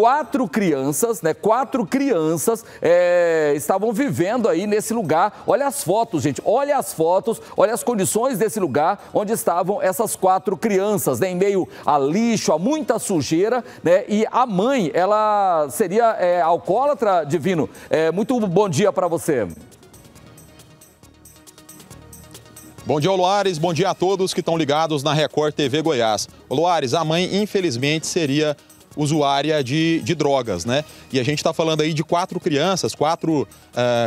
quatro crianças, né? Quatro crianças é, estavam vivendo aí nesse lugar. Olha as fotos, gente. Olha as fotos, olha as condições desse lugar onde estavam essas quatro crianças, né? Em meio a lixo, a muita sujeira, né? E a mãe, ela seria é, alcoólatra, Divino. É, muito bom dia para você. Bom dia, Luares. Bom dia a todos que estão ligados na Record TV Goiás. Luares, a mãe, infelizmente, seria usuária de, de drogas, né? E a gente está falando aí de quatro crianças, quatro uh,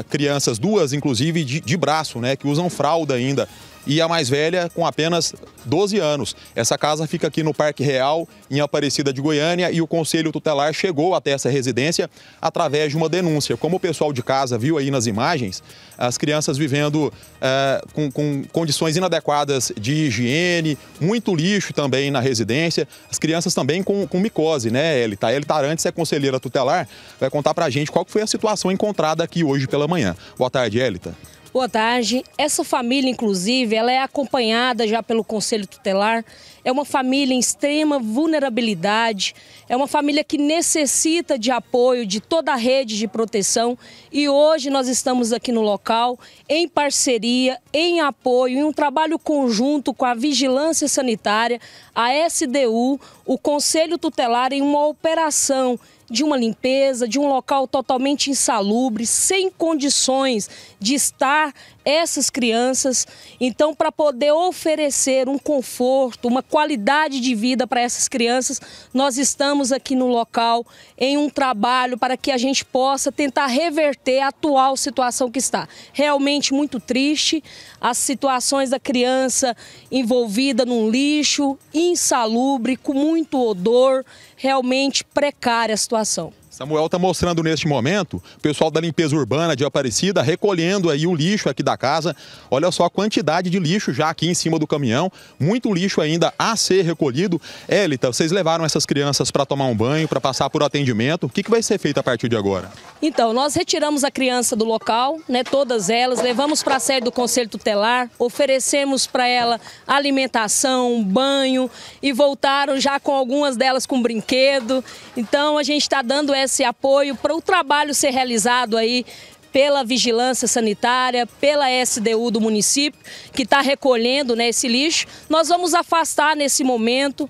crianças, duas inclusive de, de braço, né? Que usam fralda ainda e a mais velha com apenas 12 anos. Essa casa fica aqui no Parque Real, em Aparecida de Goiânia, e o Conselho Tutelar chegou até essa residência através de uma denúncia. Como o pessoal de casa viu aí nas imagens, as crianças vivendo eh, com, com condições inadequadas de higiene, muito lixo também na residência, as crianças também com, com micose, né, Elita? Elita Eli Tarantes é conselheira tutelar, vai contar pra gente qual foi a situação encontrada aqui hoje pela manhã. Boa tarde, Elita. Boa tarde. Essa família, inclusive, ela é acompanhada já pelo Conselho Tutelar. É uma família em extrema vulnerabilidade, é uma família que necessita de apoio de toda a rede de proteção e hoje nós estamos aqui no local em parceria, em apoio, em um trabalho conjunto com a Vigilância Sanitária, a SDU, o Conselho Tutelar em uma operação de uma limpeza, de um local totalmente insalubre, sem condições de estar essas crianças. Então, para poder oferecer um conforto, uma qualidade de vida para essas crianças, nós estamos aqui no local em um trabalho para que a gente possa tentar reverter a atual situação que está. Realmente muito triste as situações da criança envolvida num lixo insalubre, com muito odor realmente precária a situação. Samuel está mostrando neste momento o pessoal da limpeza urbana de Aparecida recolhendo aí o lixo aqui da casa. Olha só a quantidade de lixo já aqui em cima do caminhão, muito lixo ainda a ser recolhido. Élita, vocês levaram essas crianças para tomar um banho, para passar por atendimento. O que, que vai ser feito a partir de agora? Então, nós retiramos a criança do local, né, todas elas, levamos para a sede do Conselho Tutelar, oferecemos para ela alimentação, banho e voltaram já com algumas delas com brinquedo. Então, a gente está dando esse apoio para o trabalho ser realizado aí pela vigilância sanitária, pela SDU do município, que está recolhendo né, esse lixo. Nós vamos afastar nesse momento,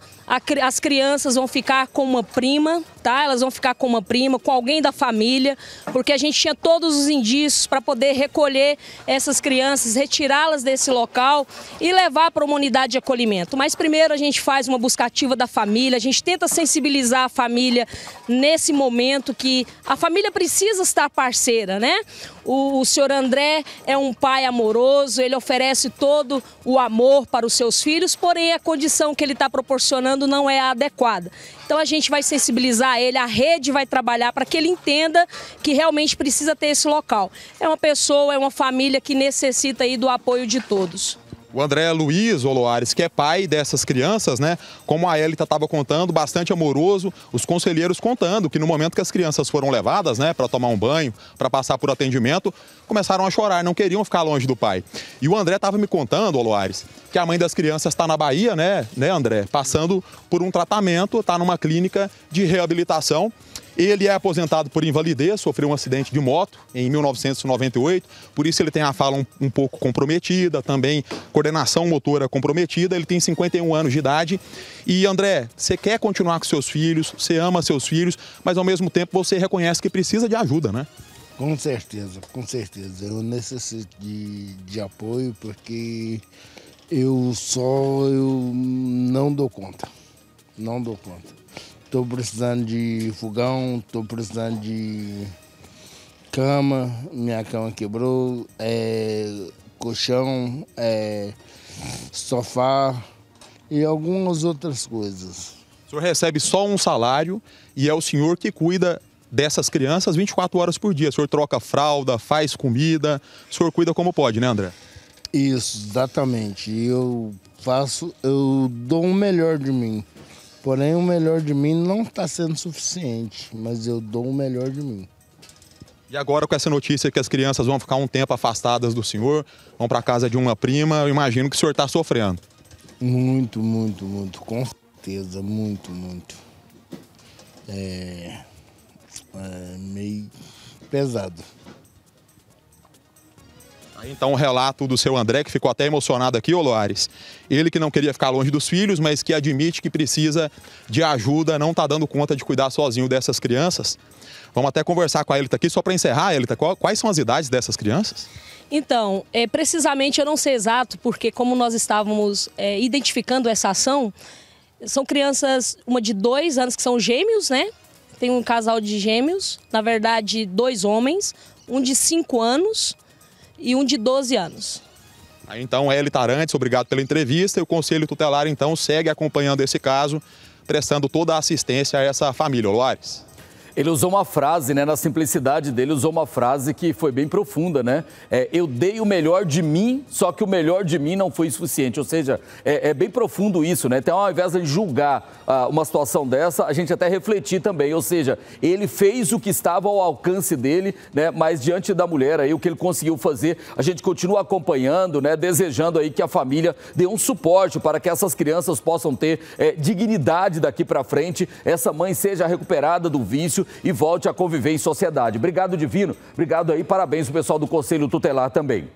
as crianças vão ficar com uma prima, voltar, tá? elas vão ficar com uma prima, com alguém da família, porque a gente tinha todos os indícios para poder recolher essas crianças, retirá-las desse local e levar para uma unidade de acolhimento. Mas primeiro a gente faz uma buscativa da família, a gente tenta sensibilizar a família nesse momento que a família precisa estar parceira, né? O, o senhor André é um pai amoroso, ele oferece todo o amor para os seus filhos, porém a condição que ele está proporcionando não é adequada. Então a gente vai sensibilizar ele, a rede vai trabalhar para que ele entenda que realmente precisa ter esse local. É uma pessoa, é uma família que necessita aí do apoio de todos o André Luiz Oloares, que é pai dessas crianças, né? Como a Elita estava contando, bastante amoroso, os conselheiros contando que no momento que as crianças foram levadas, né, para tomar um banho, para passar por atendimento, começaram a chorar, não queriam ficar longe do pai. E o André estava me contando, Oloares, que a mãe das crianças está na Bahia, né, né, André, passando por um tratamento, está numa clínica de reabilitação ele é aposentado por invalidez, sofreu um acidente de moto em 1998, por isso ele tem a fala um, um, pouco comprometida, também coordenação motora comprometida. Ele tem 51 anos de idade. E André, você quer continuar com seus filhos, você ama seus filhos, mas ao mesmo tempo você reconhece que precisa de ajuda, né? Com certeza, com certeza. Eu necessito de, de apoio porque eu só eu não dou conta. Não dou conta. Estou precisando de fogão, estou precisando de cama, minha cama quebrou, é, colchão, é, sofá e algumas outras coisas. O senhor recebe só um salário e é o senhor que cuida dessas crianças 24 horas por dia. O senhor troca fralda, faz comida, o senhor cuida como pode, né, André? Isso, exatamente. Eu faço, eu dou o melhor de mim. Porém, o melhor de mim não está sendo suficiente, mas eu dou o melhor de mim. E agora com essa notícia que as crianças vão ficar um tempo afastadas do senhor, vão para casa de uma prima, eu imagino que o senhor está sofrendo. Muito, muito, muito, com certeza, muito, muito. É, é meio pesado. Então, o relato do seu André, que ficou até emocionado aqui, Oloares. Ele que não queria ficar longe dos filhos, mas que admite que precisa de ajuda, não está dando conta de cuidar sozinho dessas crianças. Vamos até conversar com a Elita aqui, só para encerrar, Elita, quais são as idades dessas crianças? Então, é, precisamente eu não sei exato, porque como nós estávamos é, identificando essa ação, são crianças, uma de dois anos, que são gêmeos, né? Tem um casal de gêmeos, na verdade, dois homens, um de cinco anos e um de 12 anos. Então, Eli Tarantes, obrigado pela entrevista. E o Conselho Tutelar, então, segue acompanhando esse caso, prestando toda a assistência a essa família, Loares. Ele usou uma frase, né? Na simplicidade dele, usou uma frase que foi bem profunda, né? É, eu dei o melhor de mim, só que o melhor de mim não foi suficiente. Ou seja, é, é bem profundo isso, né? Então, ao invés de julgar ah, uma situação dessa, a gente até refletir também. Ou seja, ele fez o que estava ao alcance dele, né? Mas diante da mulher aí, o que ele conseguiu fazer, a gente continua acompanhando, né? Desejando aí que a família dê um suporte para que essas crianças possam ter é, dignidade daqui para frente, essa mãe seja recuperada do vício vício e volte a conviver em sociedade. Obrigado, Divino. Obrigado aí, parabéns o pessoal do Conselho Tutelar também.